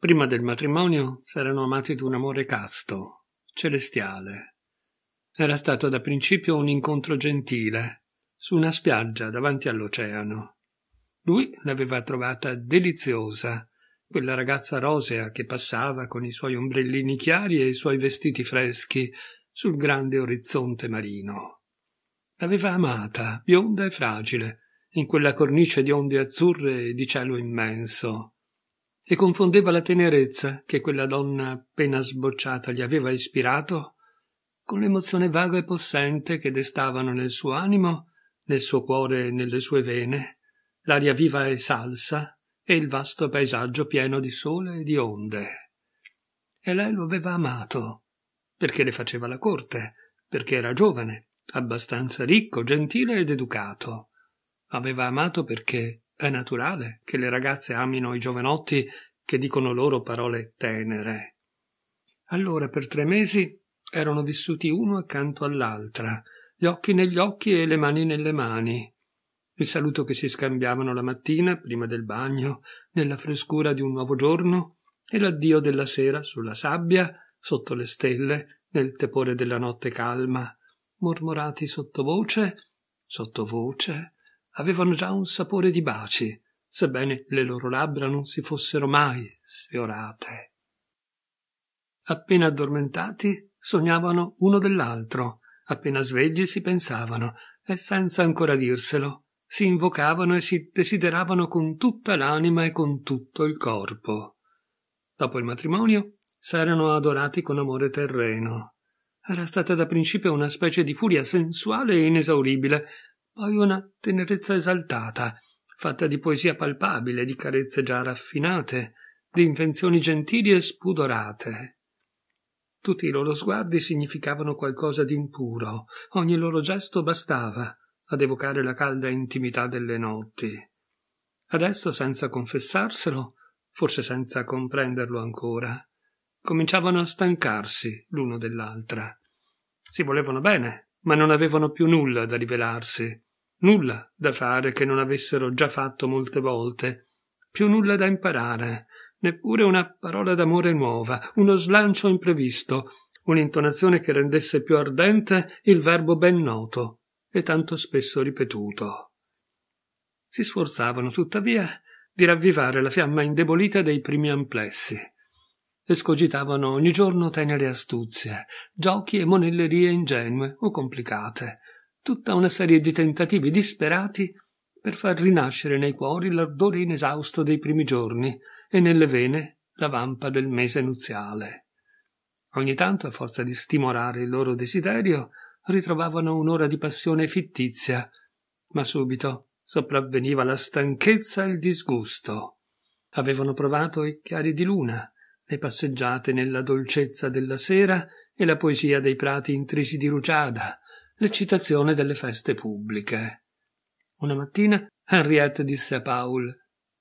Prima del matrimonio s'erano amati d'un amore casto, celestiale. Era stato da principio un incontro gentile, su una spiaggia davanti all'oceano. Lui l'aveva trovata deliziosa, quella ragazza rosea che passava con i suoi ombrellini chiari e i suoi vestiti freschi sul grande orizzonte marino. L'aveva amata, bionda e fragile, in quella cornice di onde azzurre e di cielo immenso e confondeva la tenerezza che quella donna appena sbocciata gli aveva ispirato con l'emozione vaga e possente che destavano nel suo animo, nel suo cuore e nelle sue vene, l'aria viva e salsa e il vasto paesaggio pieno di sole e di onde. E lei lo aveva amato, perché le faceva la corte, perché era giovane, abbastanza ricco, gentile ed educato. Aveva amato perché è naturale che le ragazze amino i giovanotti che dicono loro parole tenere. Allora per tre mesi erano vissuti uno accanto all'altra, gli occhi negli occhi e le mani nelle mani. Il saluto che si scambiavano la mattina, prima del bagno, nella frescura di un nuovo giorno, e l'addio della sera sulla sabbia, sotto le stelle, nel tepore della notte calma, mormorati sottovoce, sottovoce, avevano già un sapore di baci, sebbene le loro labbra non si fossero mai sfiorate. Appena addormentati, sognavano uno dell'altro, appena svegli si pensavano, e senza ancora dirselo, si invocavano e si desideravano con tutta l'anima e con tutto il corpo. Dopo il matrimonio, s'erano adorati con amore terreno. Era stata da principio una specie di furia sensuale e inesauribile, poi una tenerezza esaltata, fatta di poesia palpabile, di carezze già raffinate, di invenzioni gentili e spudorate. Tutti i loro sguardi significavano qualcosa di impuro, ogni loro gesto bastava ad evocare la calda intimità delle notti. Adesso, senza confessarselo, forse senza comprenderlo ancora, cominciavano a stancarsi l'uno dell'altra. Si volevano bene, ma non avevano più nulla da rivelarsi nulla da fare che non avessero già fatto molte volte, più nulla da imparare, neppure una parola d'amore nuova, uno slancio imprevisto, un'intonazione che rendesse più ardente il verbo ben noto e tanto spesso ripetuto. Si sforzavano tuttavia di ravvivare la fiamma indebolita dei primi amplessi. Escogitavano ogni giorno tenere astuzie, giochi e monellerie ingenue o complicate, tutta una serie di tentativi disperati per far rinascere nei cuori l'ardore inesausto dei primi giorni e nelle vene la vampa del mese nuziale. Ogni tanto, a forza di stimolare il loro desiderio, ritrovavano un'ora di passione fittizia, ma subito sopravveniva la stanchezza e il disgusto. Avevano provato i chiari di luna, le passeggiate nella dolcezza della sera e la poesia dei prati intrisi di rugiada, l'eccitazione delle feste pubbliche. Una mattina Henriette disse a Paul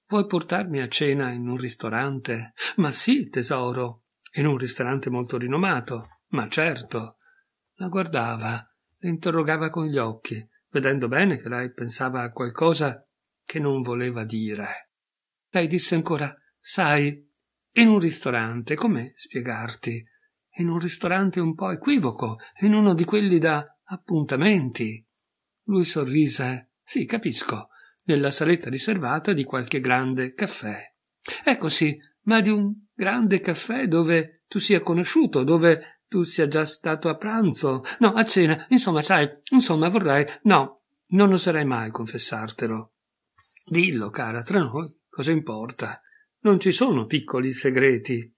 Vuoi portarmi a cena in un ristorante? Ma sì, tesoro, in un ristorante molto rinomato, ma certo. La guardava, la interrogava con gli occhi, vedendo bene che lei pensava a qualcosa che non voleva dire. Lei disse ancora Sai, in un ristorante, come spiegarti? In un ristorante un po' equivoco, in uno di quelli da Appuntamenti. Lui sorrise. Sì, capisco. Nella saletta riservata di qualche grande caffè. Ecco sì, ma di un grande caffè dove tu sia conosciuto, dove tu sia già stato a pranzo, no, a cena, insomma, sai, insomma, vorrei, no, non oserei mai confessartelo. Dillo, cara, tra noi, cosa importa? Non ci sono piccoli segreti.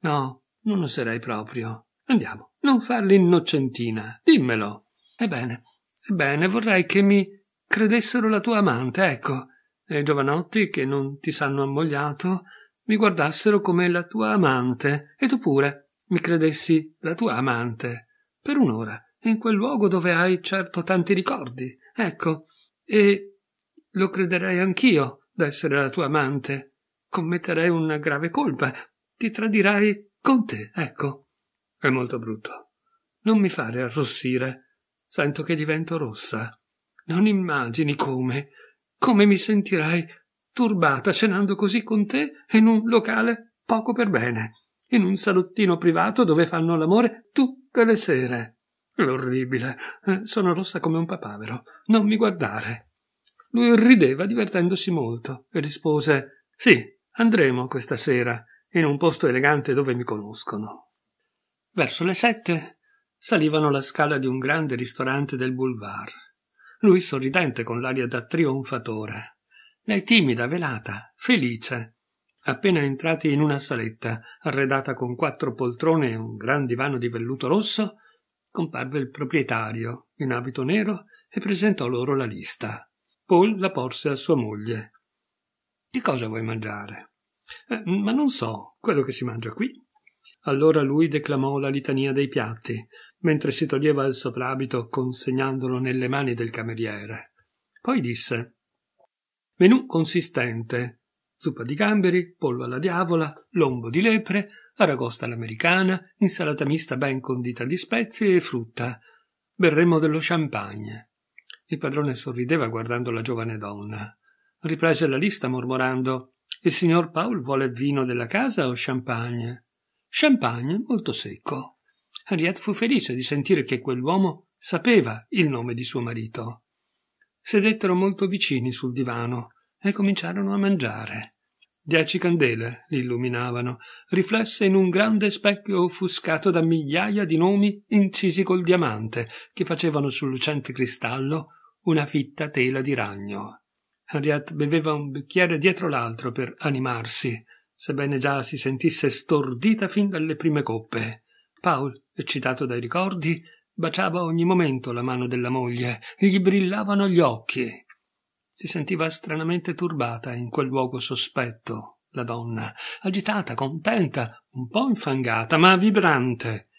No, non oserei proprio. Andiamo, non far l'innocentina, dimmelo. Ebbene, ebbene, vorrei che mi credessero la tua amante, ecco, e i giovanotti che non ti s'hanno ammogliato mi guardassero come la tua amante, e tu pure mi credessi la tua amante, per un'ora, in quel luogo dove hai certo tanti ricordi, ecco, e lo crederei anch'io d'essere la tua amante. Commetterei una grave colpa, ti tradirai con te, ecco. È molto brutto. Non mi fare arrossire. Sento che divento rossa. Non immagini come, come mi sentirai turbata cenando così con te in un locale poco per bene, in un salottino privato dove fanno l'amore tutte le sere. L'orribile. Eh, sono rossa come un papavero. Non mi guardare. Lui rideva divertendosi molto e rispose Sì, andremo questa sera in un posto elegante dove mi conoscono. Verso le sette salivano la scala di un grande ristorante del boulevard. Lui sorridente con l'aria da trionfatore. Lei timida, velata, felice. Appena entrati in una saletta, arredata con quattro poltrone e un gran divano di velluto rosso, comparve il proprietario, in abito nero, e presentò loro la lista. Paul la porse a sua moglie. Che cosa vuoi mangiare? Eh, ma non so, quello che si mangia qui. Allora lui declamò la litania dei piatti, mentre si toglieva il soprabito consegnandolo nelle mani del cameriere. Poi disse Menù consistente zuppa di gamberi, pollo alla diavola, lombo di lepre, aragosta all'americana, insalata mista ben condita di spezie e frutta. Berremo dello champagne. Il padrone sorrideva guardando la giovane donna. Riprese la lista mormorando Il signor Paul vuole vino della casa o champagne? Champagne molto secco. Harriet fu felice di sentire che quell'uomo sapeva il nome di suo marito. Sedettero molto vicini sul divano e cominciarono a mangiare. Dieci candele li illuminavano, riflesse in un grande specchio offuscato da migliaia di nomi incisi col diamante, che facevano sul lucente cristallo una fitta tela di ragno. Harriet beveva un bicchiere dietro l'altro per animarsi, sebbene già si sentisse stordita fin dalle prime coppe. Paul, eccitato dai ricordi, baciava ogni momento la mano della moglie, gli brillavano gli occhi. Si sentiva stranamente turbata in quel luogo sospetto, la donna, agitata, contenta, un po' infangata, ma vibrante.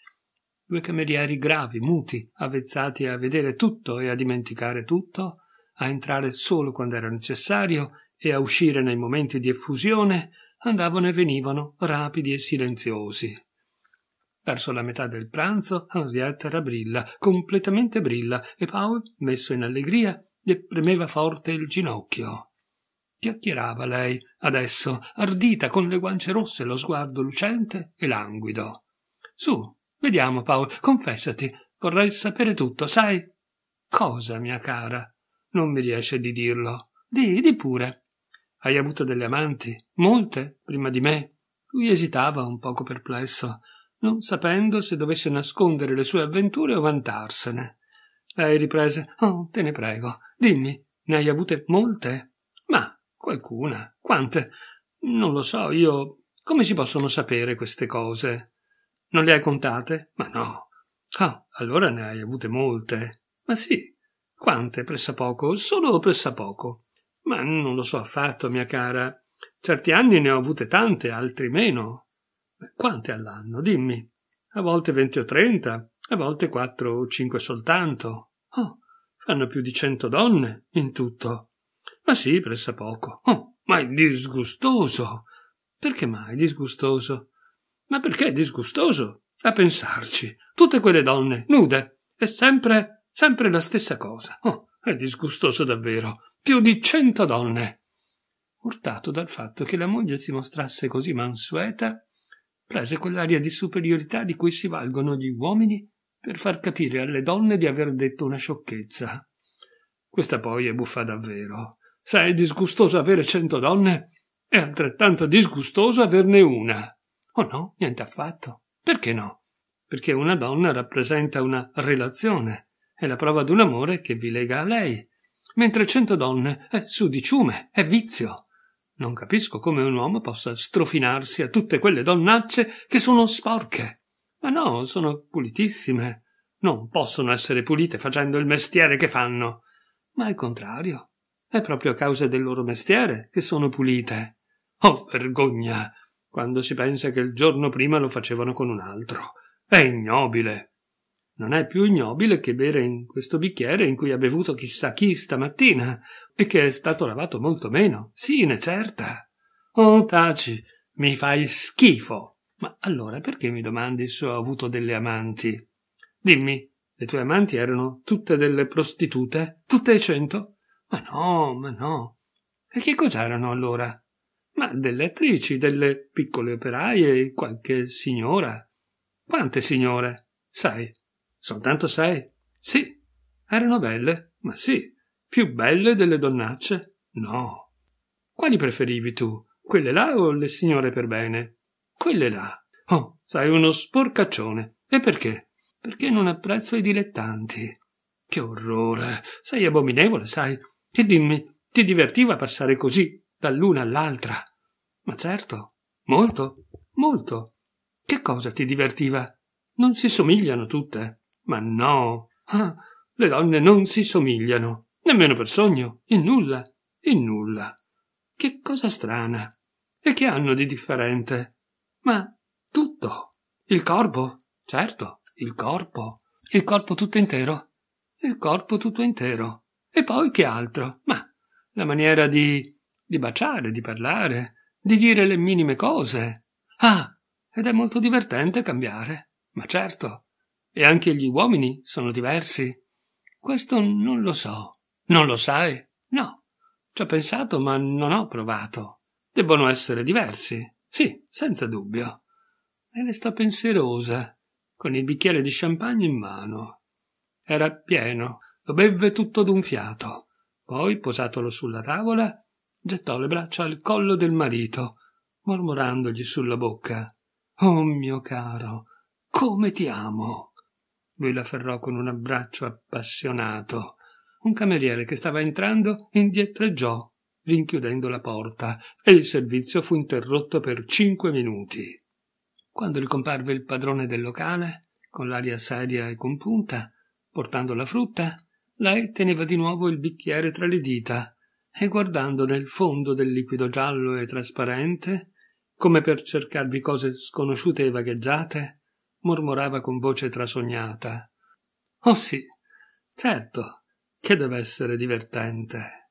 Due camerieri gravi, muti, avvezzati a vedere tutto e a dimenticare tutto, a entrare solo quando era necessario e a uscire nei momenti di effusione, andavano e venivano rapidi e silenziosi. Verso la metà del pranzo Henrietta era brilla, completamente brilla, e Paul, messo in allegria, le premeva forte il ginocchio. Chiacchierava lei, adesso, ardita, con le guance rosse, lo sguardo lucente e languido. Su, vediamo, Paul, confessati, vorrei sapere tutto, sai? Cosa, mia cara? Non mi riesce di dirlo. Di, di pure. Hai avuto delle amanti? Molte, prima di me? Lui esitava, un poco perplesso non sapendo se dovesse nascondere le sue avventure o vantarsene. Lei riprese Oh, te ne prego, dimmi, ne hai avute molte? Ma qualcuna. Quante? Non lo so, io. Come si possono sapere queste cose? Non le hai contate? Ma no. Ah, allora ne hai avute molte. Ma sì. Quante, pressa poco, Solo pressa poco?» Ma non lo so affatto, mia cara. Certi anni ne ho avute tante, altri meno. Quante all'anno? Dimmi. A volte venti o trenta, a volte quattro o cinque soltanto. Oh, fanno più di cento donne in tutto. Ma sì, pressa poco. Oh, ma è disgustoso. Perché mai disgustoso? Ma perché è disgustoso? A pensarci, tutte quelle donne nude è sempre, sempre la stessa cosa. Oh, è disgustoso davvero. Più di cento donne urtato dal fatto che la moglie si mostrasse così mansueta prese quell'aria di superiorità di cui si valgono gli uomini per far capire alle donne di aver detto una sciocchezza. Questa poi è buffa davvero. Se è disgustoso avere cento donne, è altrettanto disgustoso averne una. Oh no, niente affatto. Perché no? Perché una donna rappresenta una relazione, è la prova di un amore che vi lega a lei, mentre cento donne è sudiciume, è vizio. Non capisco come un uomo possa strofinarsi a tutte quelle donnacce che sono sporche. Ma no, sono pulitissime. Non possono essere pulite facendo il mestiere che fanno. Ma al contrario, è proprio a causa del loro mestiere che sono pulite. Oh, vergogna! Quando si pensa che il giorno prima lo facevano con un altro. È ignobile. Non è più ignobile che bere in questo bicchiere in cui ha bevuto chissà chi stamattina e che è stato lavato molto meno. Sì, ne certa. Oh, taci, mi fai schifo. Ma allora perché mi domandi se ho avuto delle amanti? Dimmi, le tue amanti erano tutte delle prostitute? Tutte e cento? Ma no, ma no. E che cos'erano allora? Ma delle attrici, delle piccole operaie, qualche signora. Quante signore? Sai, Soltanto sei? Sì. Erano belle? Ma sì. Più belle delle donnacce? No. Quali preferivi tu? Quelle là o le signore per bene? Quelle là. Oh, sei uno sporcaccione. E perché? Perché non apprezzo i dilettanti. Che orrore. Sei abominevole, sai. E dimmi, ti divertiva passare così, dall'una all'altra? Ma certo. Molto. Molto. Che cosa ti divertiva? Non si somigliano tutte. Ma no. Ah, le donne non si somigliano, nemmeno per sogno, in nulla, in nulla. Che cosa strana. E che hanno di differente? Ma tutto. Il corpo, certo, il corpo. Il corpo tutto intero. Il corpo tutto intero. E poi che altro? Ma la maniera di... di baciare, di parlare, di dire le minime cose. Ah, ed è molto divertente cambiare. Ma certo, e anche gli uomini sono diversi. Questo non lo so. Non lo sai? No. Ci ho pensato, ma non ho provato. Debbono essere diversi. Sì, senza dubbio. E restò pensierosa, con il bicchiere di champagne in mano. Era pieno, lo bevve tutto d'un fiato. Poi, posatolo sulla tavola, gettò le braccia al collo del marito, mormorandogli sulla bocca Oh mio caro, come ti amo. Lui l'afferrò con un abbraccio appassionato. Un cameriere che stava entrando indietreggiò, rinchiudendo la porta, e il servizio fu interrotto per cinque minuti. Quando ricomparve il padrone del locale, con l'aria seria e compunta, portando la frutta, lei teneva di nuovo il bicchiere tra le dita e guardando nel fondo del liquido giallo e trasparente, come per cercarvi cose sconosciute e vagheggiate, mormorava con voce trasognata. Oh sì, certo, che deve essere divertente.